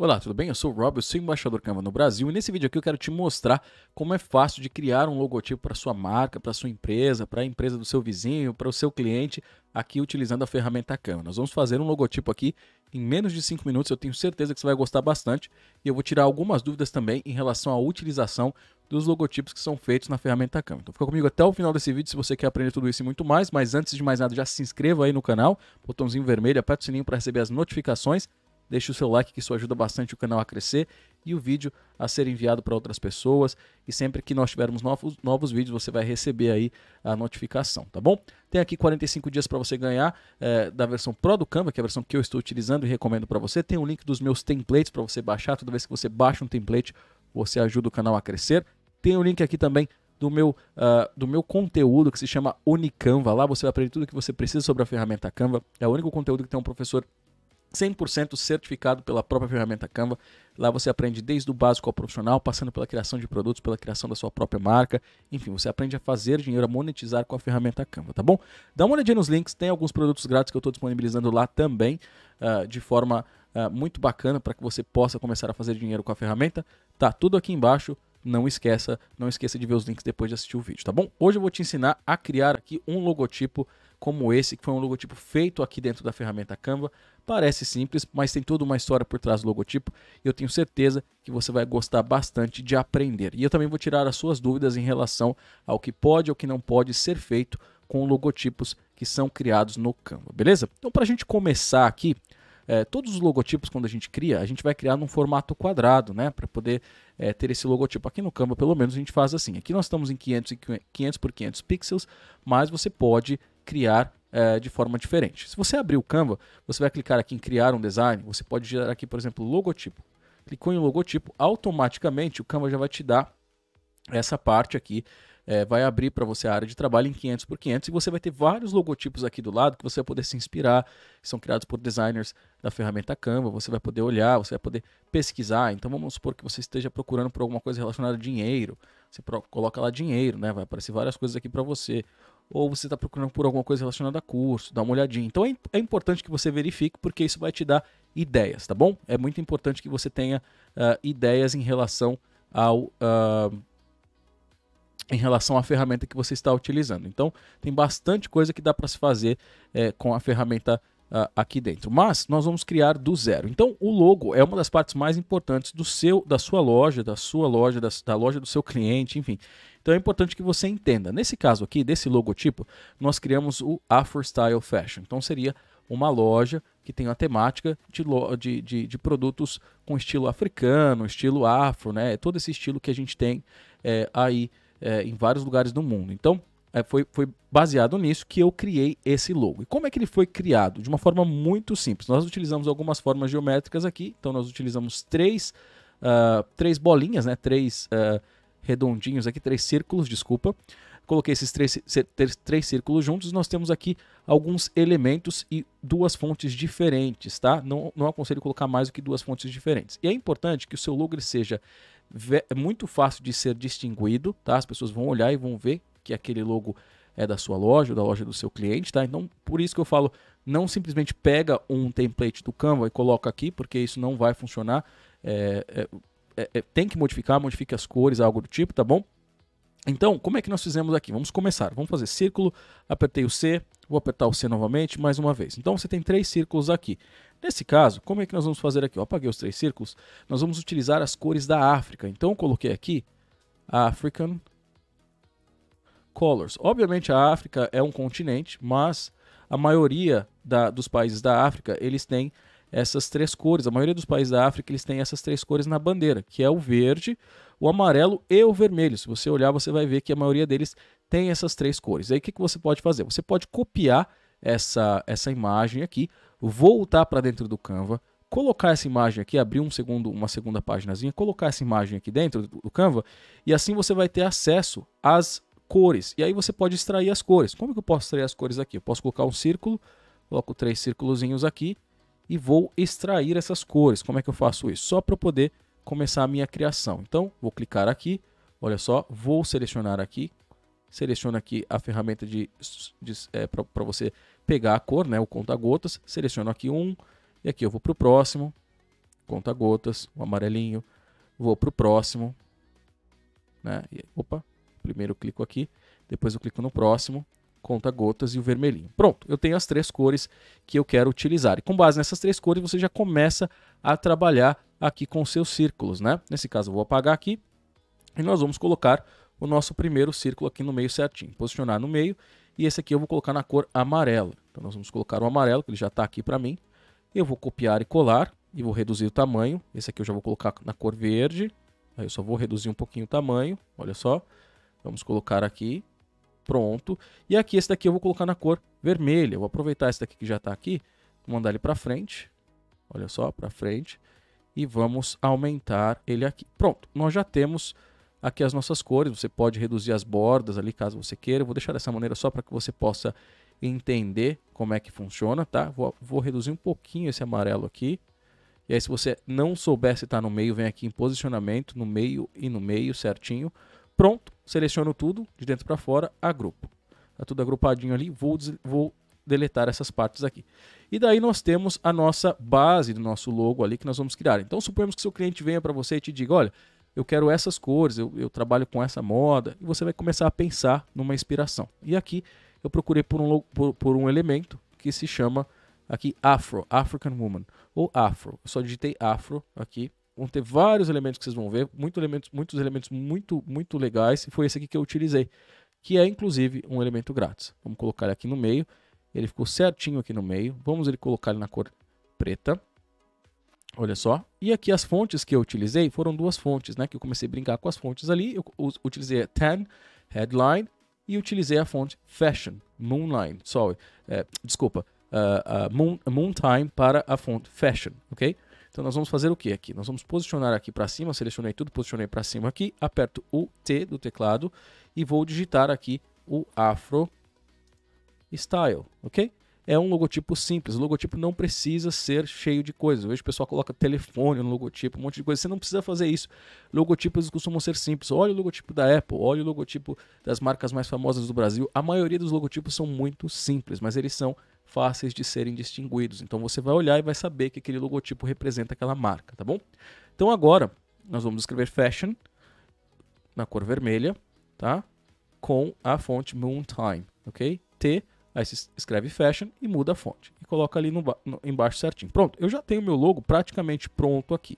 Olá, tudo bem? Eu sou o Rob, eu sou embaixador Canva no Brasil e nesse vídeo aqui eu quero te mostrar como é fácil de criar um logotipo para sua marca, para sua empresa, para a empresa do seu vizinho, para o seu cliente, aqui utilizando a ferramenta Canva. Nós vamos fazer um logotipo aqui em menos de 5 minutos, eu tenho certeza que você vai gostar bastante e eu vou tirar algumas dúvidas também em relação à utilização dos logotipos que são feitos na ferramenta Canva. Então fica comigo até o final desse vídeo se você quer aprender tudo isso e muito mais, mas antes de mais nada já se inscreva aí no canal, botãozinho vermelho, aperta o sininho para receber as notificações deixe o seu like que isso ajuda bastante o canal a crescer e o vídeo a ser enviado para outras pessoas. E sempre que nós tivermos novos, novos vídeos, você vai receber aí a notificação, tá bom? Tem aqui 45 dias para você ganhar é, da versão Pro do Canva, que é a versão que eu estou utilizando e recomendo para você. Tem o um link dos meus templates para você baixar. Toda vez que você baixa um template, você ajuda o canal a crescer. Tem o um link aqui também do meu, uh, do meu conteúdo que se chama Unicanva. Lá você vai aprender tudo o que você precisa sobre a ferramenta Canva. É o único conteúdo que tem um professor 100% certificado pela própria ferramenta Canva. Lá você aprende desde o básico ao profissional, passando pela criação de produtos, pela criação da sua própria marca. Enfim, você aprende a fazer dinheiro, a monetizar com a ferramenta Canva, tá bom? Dá uma olhadinha nos links, tem alguns produtos grátis que eu estou disponibilizando lá também, uh, de forma uh, muito bacana para que você possa começar a fazer dinheiro com a ferramenta. Tá tudo aqui embaixo não esqueça, não esqueça de ver os links depois de assistir o vídeo, tá bom? Hoje eu vou te ensinar a criar aqui um logotipo como esse, que foi um logotipo feito aqui dentro da ferramenta Canva. Parece simples, mas tem toda uma história por trás do logotipo e eu tenho certeza que você vai gostar bastante de aprender. E eu também vou tirar as suas dúvidas em relação ao que pode ou que não pode ser feito com logotipos que são criados no Canva, beleza? Então, para a gente começar aqui, é, todos os logotipos, quando a gente cria, a gente vai criar num formato quadrado, né? Para poder é, ter esse logotipo. Aqui no Canva, pelo menos, a gente faz assim. Aqui nós estamos em 500, 500 por 500 pixels, mas você pode criar é, de forma diferente. Se você abrir o Canva, você vai clicar aqui em criar um design, você pode gerar aqui, por exemplo, logotipo. Clicou em logotipo, automaticamente o Canva já vai te dar essa parte aqui é, vai abrir para você a área de trabalho em 500 por 500 e você vai ter vários logotipos aqui do lado que você vai poder se inspirar, que são criados por designers da ferramenta Canva, você vai poder olhar, você vai poder pesquisar. Então vamos supor que você esteja procurando por alguma coisa relacionada a dinheiro, você coloca lá dinheiro, né? Vai aparecer várias coisas aqui para você ou você está procurando por alguma coisa relacionada a curso, dá uma olhadinha. Então é, é, importante que você verifique, porque isso vai te dar ideias, tá bom? É muito importante que você tenha uh, ideias em relação ao, uh, em relação à ferramenta que você está utilizando. Então, tem bastante coisa que dá para se fazer é, com a ferramenta uh, aqui dentro. Mas nós vamos criar do zero. Então, o logo é uma das partes mais importantes do seu, da sua loja, da sua loja, da, da loja do seu cliente, enfim. Então, é importante que você entenda. Nesse caso aqui, desse logotipo, nós criamos o Afro Style Fashion. Então, seria uma loja que tem uma temática de, de, de, de, produtos com estilo africano, estilo afro, né? Todo esse estilo que a gente tem é, aí é, em vários lugares do mundo. Então, é, foi, foi baseado nisso que eu criei esse logo. E como é que ele foi criado? De uma forma muito simples. Nós utilizamos algumas formas geométricas aqui, então nós utilizamos três, uh, três bolinhas, né? três uh, redondinhos aqui, três círculos, desculpa. Coloquei esses três, três, três círculos juntos. Nós temos aqui alguns elementos e duas fontes diferentes, tá? Não, não aconselho colocar mais do que duas fontes diferentes. E é importante que o seu logo seja é muito fácil de ser distinguido, tá? As pessoas vão olhar e vão ver que aquele logo é da sua loja, da loja do seu cliente, tá? Então, por isso que eu falo, não simplesmente pega um template do Canva e coloca aqui, porque isso não vai funcionar. É, é, é, é tem que modificar, modifique as cores, algo do tipo, tá bom? Então, como é que nós fizemos aqui? Vamos começar. Vamos fazer círculo, apertei o C, Vou apertar o C novamente, mais uma vez. Então você tem três círculos aqui. Nesse caso, como é que nós vamos fazer aqui? Eu apaguei os três círculos. Nós vamos utilizar as cores da África. Então eu coloquei aqui African Colors. Obviamente a África é um continente, mas a maioria da, dos países da África, eles têm essas três cores. A maioria dos países da África, eles têm essas três cores na bandeira, que é o verde, o amarelo e o vermelho. Se você olhar, você vai ver que a maioria deles tem essas três cores. Aí o que, que você pode fazer? Você pode copiar essa, essa imagem aqui, voltar para dentro do Canva, colocar essa imagem aqui, abrir um segundo, uma segunda páginazinha, colocar essa imagem aqui dentro do Canva e assim você vai ter acesso às cores. E aí você pode extrair as cores. Como que eu posso extrair as cores aqui? Eu posso colocar um círculo, coloco três círculos aqui e vou extrair essas cores. Como é que eu faço isso? Só para poder começar a minha criação. Então, vou clicar aqui, olha só, vou selecionar aqui, seleciona aqui a ferramenta de, de é, para você pegar a cor, né, o conta-gotas, seleciono aqui um, e aqui eu vou para o próximo, conta-gotas, o amarelinho, vou para o próximo, né, e, opa, primeiro eu clico aqui, depois eu clico no próximo, conta-gotas e o vermelhinho. Pronto, eu tenho as três cores que eu quero utilizar. E com base nessas três cores, você já começa a trabalhar aqui com seus círculos, né? Nesse caso, eu vou apagar aqui e nós vamos colocar o nosso primeiro círculo aqui no meio certinho. Posicionar no meio e esse aqui eu vou colocar na cor amarela. Então nós vamos colocar o amarelo, que ele já está aqui para mim. Eu vou copiar e colar e vou reduzir o tamanho. Esse aqui eu já vou colocar na cor verde. Aí eu só vou reduzir um pouquinho o tamanho, olha só. Vamos colocar aqui, pronto. E aqui esse daqui eu vou colocar na cor vermelha. vou aproveitar esse daqui que já está aqui, vou mandar ele para frente. Olha só, para frente. E vamos aumentar ele aqui. Pronto, nós já temos aqui as nossas cores, você pode reduzir as bordas ali caso você queira. Eu vou deixar dessa maneira só para que você possa entender como é que funciona, tá? Vou, vou, reduzir um pouquinho esse amarelo aqui. E aí se você não soubesse estar tá no meio, vem aqui em posicionamento, no meio e no meio certinho. Pronto, seleciono tudo de dentro para fora, agrupo. Tá tudo agrupadinho ali, vou, vou deletar essas partes aqui. E daí nós temos a nossa base do nosso logo ali que nós vamos criar. Então suponhamos que seu cliente venha para você e te diga, olha, eu quero essas cores, eu, eu trabalho com essa moda, e você vai começar a pensar numa inspiração. E aqui eu procurei por um, por, por um elemento que se chama aqui Afro, African Woman, ou Afro. Eu só digitei Afro aqui. Vão ter vários elementos que vocês vão ver, muito elementos, muitos elementos muito, muito legais, e foi esse aqui que eu utilizei, que é inclusive um elemento grátis. Vamos colocar ele aqui no meio, ele ficou certinho aqui no meio, vamos ele colocar ele na cor preta. Olha só. E aqui as fontes que eu utilizei foram duas fontes, né? Que eu comecei a brincar com as fontes ali. Eu utilizei a Tan, Headline, e utilizei a fonte Fashion, Moonline, sorry. É, desculpa, uh, uh, moon, moon Time para a fonte Fashion, ok? Então nós vamos fazer o que aqui? Nós vamos posicionar aqui para cima, selecionei tudo, posicionei para cima aqui, aperto o T do teclado e vou digitar aqui o Afro Style, ok? é um logotipo simples. O logotipo não precisa ser cheio de coisas. Eu vejo o pessoal coloca telefone no logotipo, um monte de coisa. Você não precisa fazer isso. Logotipos costumam ser simples. Olha o logotipo da Apple, olha o logotipo das marcas mais famosas do Brasil. A maioria dos logotipos são muito simples, mas eles são fáceis de serem distinguidos. Então você vai olhar e vai saber que aquele logotipo representa aquela marca, tá bom? Então agora nós vamos escrever fashion na cor vermelha, tá? Com a fonte Time, ok? T Aí você escreve fashion e muda a fonte. E coloca ali no, no, embaixo certinho. Pronto, eu já tenho meu logo praticamente pronto aqui.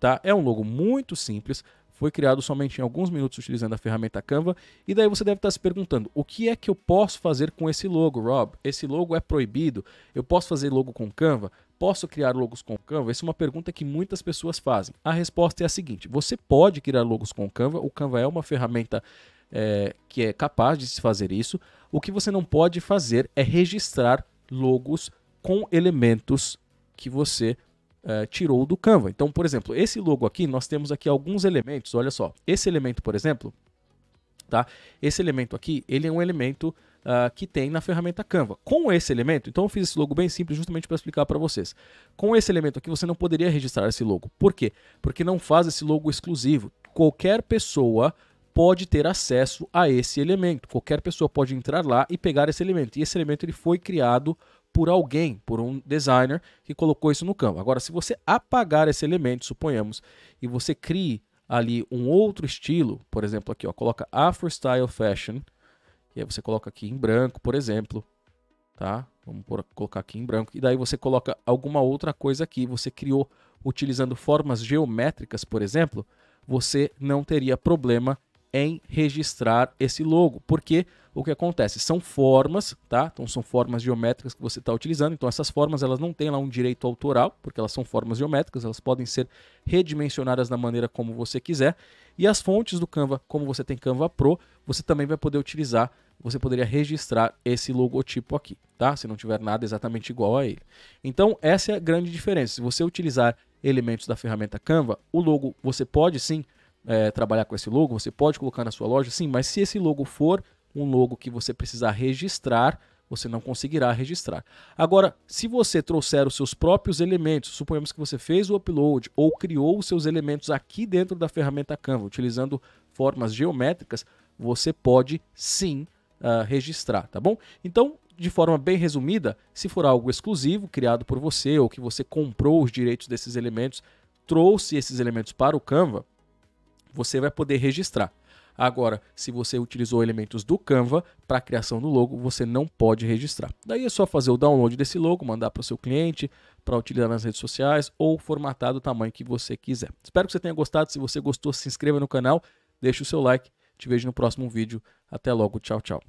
Tá? É um logo muito simples, foi criado somente em alguns minutos utilizando a ferramenta Canva. E daí você deve estar se perguntando: o que é que eu posso fazer com esse logo, Rob? Esse logo é proibido? Eu posso fazer logo com Canva? Posso criar logos com Canva? Essa é uma pergunta que muitas pessoas fazem. A resposta é a seguinte: você pode criar logos com Canva. O Canva é uma ferramenta é, que é capaz de se fazer isso. O que você não pode fazer é registrar logos com elementos que você é, tirou do Canva. Então, por exemplo, esse logo aqui, nós temos aqui alguns elementos. Olha só, esse elemento, por exemplo, tá? Esse elemento aqui, ele é um elemento uh, que tem na ferramenta Canva. Com esse elemento, então eu fiz esse logo bem simples justamente para explicar para vocês. Com esse elemento aqui, você não poderia registrar esse logo. Por quê? Porque não faz esse logo exclusivo. Qualquer pessoa pode ter acesso a esse elemento. Qualquer pessoa pode entrar lá e pegar esse elemento. E esse elemento ele foi criado por alguém, por um designer que colocou isso no campo. Agora, se você apagar esse elemento, suponhamos, e você crie ali um outro estilo, por exemplo, aqui, ó, coloca Afro Style Fashion, e aí você coloca aqui em branco, por exemplo, tá? Vamos por, colocar aqui em branco, e daí você coloca alguma outra coisa aqui, você criou utilizando formas geométricas, por exemplo, você não teria problema em registrar esse logo, porque o que acontece são formas, tá? Então são formas geométricas que você está utilizando. Então essas formas elas não têm lá um direito autoral, porque elas são formas geométricas, elas podem ser redimensionadas da maneira como você quiser. E as fontes do Canva, como você tem Canva Pro, você também vai poder utilizar. Você poderia registrar esse logotipo aqui, tá? Se não tiver nada exatamente igual a ele. Então essa é a grande diferença. Se você utilizar elementos da ferramenta Canva, o logo você pode sim é, trabalhar com esse logo, você pode colocar na sua loja, sim, mas se esse logo for um logo que você precisar registrar, você não conseguirá registrar. Agora, se você trouxer os seus próprios elementos, suponhamos que você fez o upload ou criou os seus elementos aqui dentro da ferramenta Canva, utilizando formas geométricas, você pode sim uh, registrar, tá bom? Então, de forma bem resumida, se for algo exclusivo criado por você ou que você comprou os direitos desses elementos, trouxe esses elementos para o Canva, você vai poder registrar. Agora, se você utilizou elementos do Canva para a criação do logo, você não pode registrar. Daí é só fazer o download desse logo, mandar para o seu cliente, para utilizar nas redes sociais ou formatar do tamanho que você quiser. Espero que você tenha gostado. Se você gostou, se inscreva no canal, deixe o seu like. Te vejo no próximo vídeo. Até logo. Tchau, tchau.